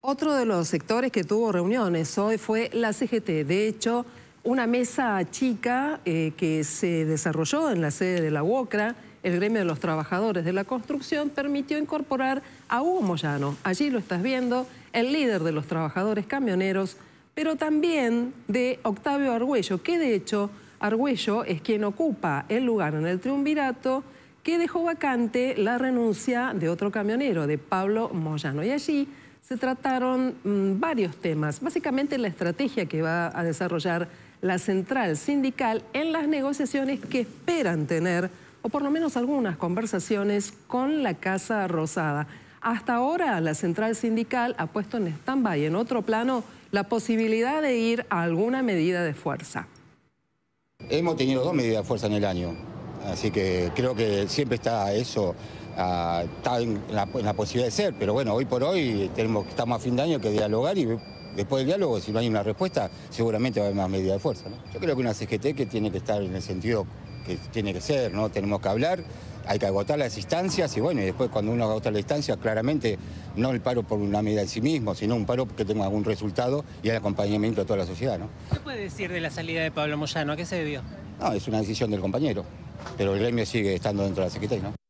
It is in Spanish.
Otro de los sectores que tuvo reuniones hoy fue la CGT. De hecho, una mesa chica eh, que se desarrolló en la sede de la UOCRA, el gremio de los trabajadores de la construcción, permitió incorporar a Hugo Moyano. Allí lo estás viendo, el líder de los trabajadores camioneros, pero también de Octavio Argüello, que de hecho Argüello es quien ocupa el lugar en el triunvirato que dejó vacante la renuncia de otro camionero, de Pablo Moyano. Y allí se trataron mm, varios temas, básicamente la estrategia que va a desarrollar la central sindical en las negociaciones que esperan tener, o por lo menos algunas conversaciones con la Casa Rosada. Hasta ahora la central sindical ha puesto en stand-by, en otro plano, la posibilidad de ir a alguna medida de fuerza. Hemos tenido dos medidas de fuerza en el año, así que creo que siempre está eso está en la, posibilidad de ser, pero bueno, hoy por hoy tenemos, estamos a fin de año que dialogar y después del diálogo, si no hay una respuesta, seguramente va a haber más medida de fuerza. Yo creo que una CGT que tiene que estar en el sentido que tiene que ser, ¿no? Tenemos que hablar, hay que agotar las instancias y bueno, y después cuando uno agota la instancias, claramente no el paro por una medida en sí mismo, sino un paro que tenga algún resultado y el acompañamiento a toda la sociedad, ¿no? ¿Qué puede decir de la salida de Pablo Moyano? ¿A qué se debió? No, es una decisión del compañero, pero el gremio sigue estando dentro de la CGT. ¿no?